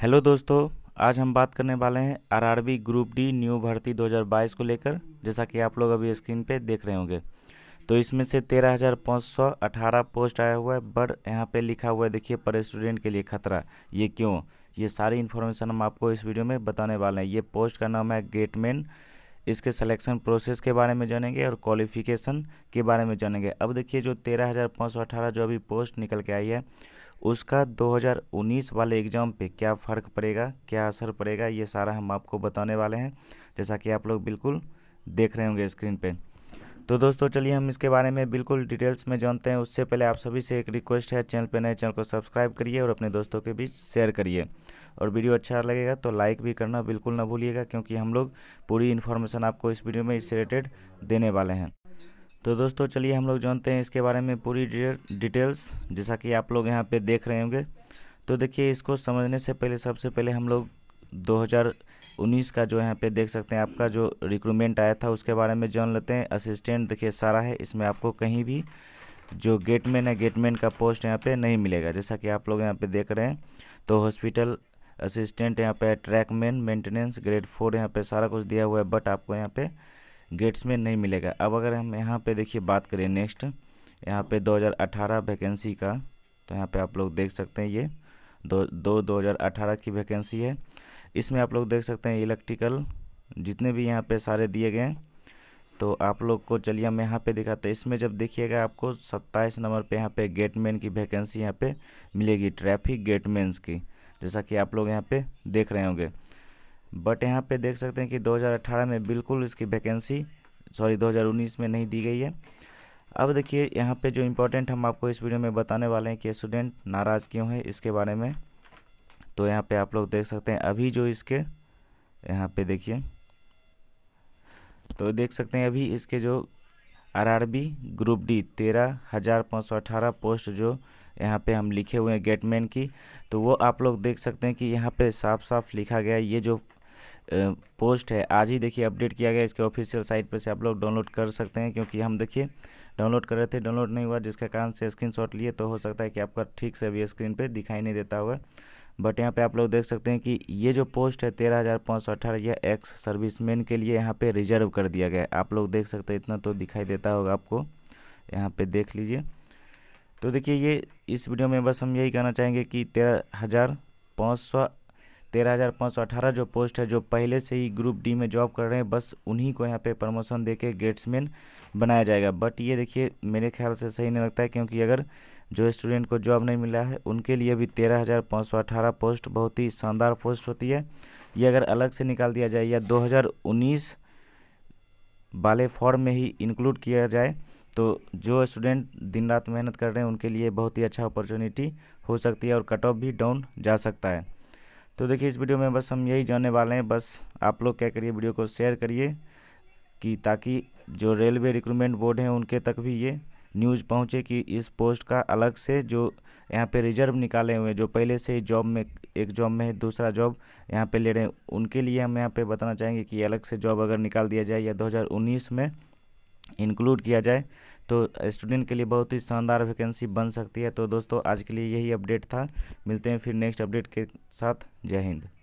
hello दोस्तों आज हम बात करने वाले हैं आरआरबी ग्रुप डी न्यू भर्ती 2022 को लेकर जैसा कि आप लोग अभी स्क्रीन पे देख रहे होंगे तो इसमें से 13,518 पोस्ट आया हुआ है बट यहाँ पे लिखा हुआ है देखिए पर स्टूडेंट के लिए खतरा ये क्यों ये सारी इन्फॉर्मेशन हम आपको इस वीडियो में बताने वाले हैं ये पोस्ट का नाम है गेटमैन इसके सिलेक्शन प्रोसेस के बारे में जानेंगे और क्वालिफिकेशन के बारे में जानेंगे अब देखिए जो तेरह जो अभी पोस्ट निकल के आई है उसका 2019 वाले एग्ज़ाम पे क्या फ़र्क पड़ेगा क्या असर पड़ेगा ये सारा हम आपको बताने वाले हैं जैसा कि आप लोग बिल्कुल देख रहे होंगे स्क्रीन पे तो दोस्तों चलिए हम इसके बारे में बिल्कुल डिटेल्स में जानते हैं उससे पहले आप सभी से एक रिक्वेस्ट है चैनल पर नए चैनल को सब्सक्राइब करिए और अपने दोस्तों के बीच शेयर करिए और वीडियो अच्छा लगेगा तो लाइक भी करना बिल्कुल ना भूलिएगा क्योंकि हम लोग पूरी इन्फॉर्मेशन आपको इस वीडियो में इससे रिलेटेड देने वाले हैं तो दोस्तों चलिए हम लोग जानते हैं इसके बारे में पूरी डिटेल्स जैसा कि आप लोग यहाँ पे देख रहे होंगे तो देखिए इसको समझने से पहले सबसे पहले हम लोग 2019 का जो यहाँ पे देख सकते हैं आपका जो रिक्रूटमेंट आया था उसके बारे में जान लेते हैं असिस्टेंट देखिए सारा है इसमें आपको कहीं भी जो गेटमैन है गेटमैन का पोस्ट यहाँ पे नहीं मिलेगा जैसा कि आप लोग यहाँ पे देख रहे हैं तो हॉस्पिटल असिस्टेंट यहाँ पे ट्रैकमैन मेंटेनेंस ग्रेड फोर यहाँ पे सारा कुछ दिया हुआ है बट आपको यहाँ पे गेट्स में नहीं मिलेगा अब अगर हम यहाँ पे देखिए बात करें नेक्स्ट यहाँ पे 2018 वैकेंसी का तो यहाँ पे आप लोग देख सकते हैं ये दो दो 2018 की वैकेंसी है इसमें आप लोग देख सकते हैं इलेक्ट्रिकल जितने भी यहाँ पे सारे दिए गए हैं तो आप लोग को चलिए हम यहाँ पे दिखाते हैं इसमें जब देखिएगा आपको 27 नंबर पे यहाँ पे गेटमैन की वैकेंसी यहाँ पे मिलेगी ट्रैफिक गेटमैन्स की जैसा कि आप लोग यहाँ पे देख रहे होंगे बट यहाँ पे देख सकते हैं कि 2018 में बिल्कुल इसकी वैकेंसी सॉरी 2019 में नहीं दी गई है अब देखिए यहाँ पे जो इम्पोर्टेंट हम आपको इस वीडियो में बताने वाले हैं कि स्टूडेंट नाराज़ क्यों है इसके बारे में तो यहाँ पे आप लोग देख सकते हैं अभी जो इसके यहाँ पे देखिए तो देख सकते हैं अभी इसके जो बी ग्रुप डी तेरह हज़ार पाँच सौ अठारह पोस्ट जो यहाँ पे हम लिखे हुए हैं गेटमैन की तो वो आप लोग देख सकते हैं कि यहाँ पे साफ साफ लिखा गया है ये जो पोस्ट है आज ही देखिए अपडेट किया गया इसके ऑफिशियल साइट पर से आप लोग डाउनलोड कर सकते हैं क्योंकि हम देखिए डाउनलोड कर रहे थे डाउनलोड नहीं हुआ जिसके कारण से स्क्रीनशॉट लिए तो हो सकता है कि आपका ठीक से अभी स्क्रीन पर दिखाई नहीं देता होगा बट यहाँ पे आप लोग देख सकते हैं कि ये जो पोस्ट है तेरह हज़ार पाँच सौ अठारह यह एक्स सर्विसमैन के लिए यहाँ पे रिजर्व कर दिया गया है आप लोग देख सकते हैं इतना तो दिखाई देता होगा आपको यहाँ पे देख लीजिए तो देखिए ये इस वीडियो में बस हम यही कहना चाहेंगे कि तेरह हज़ार पाँच सौ तेरह हज़ार पाँच सौ अठारह जो पोस्ट है जो पहले से ही ग्रुप डी में जॉब कर रहे हैं बस उन्हीं को यहाँ पे प्रमोशन दे के गेट्समैन बनाया जाएगा बट ये देखिए मेरे ख्याल से सही नहीं लगता है क्योंकि अगर जो स्टूडेंट को जॉब नहीं मिला है उनके लिए भी तेरह हज़ार पाँच सौ अठारह पोस्ट बहुत ही शानदार पोस्ट होती है ये अगर अलग से निकाल दिया जाए या दो हज़ार उन्नीस वाले फॉर्म में ही इंक्लूड किया जाए तो जो स्टूडेंट दिन रात मेहनत कर रहे हैं उनके लिए बहुत ही अच्छा अपॉर्चुनिटी हो सकती है और कट ऑफ भी डाउन जा सकता है तो देखिए इस वीडियो में बस हम यही जानने वाले हैं बस आप लोग क्या करिए वीडियो को शेयर करिए कि ताकि जो रेलवे रिक्रूटमेंट बोर्ड हैं उनके तक भी ये न्यूज़ पहुंचे कि इस पोस्ट का अलग से जो यहाँ पे रिजर्व निकाले हुए जो पहले से ही जॉब में एक जॉब में दूसरा जॉब यहाँ पे ले रहे हैं उनके लिए हम यहाँ पे बताना चाहेंगे कि अलग से जॉब अगर निकाल दिया जाए या 2019 में इंक्लूड किया जाए तो स्टूडेंट के लिए बहुत ही शानदार वैकेंसी बन सकती है तो दोस्तों आज के लिए यही अपडेट था मिलते हैं फिर नेक्स्ट अपडेट के साथ जय हिंद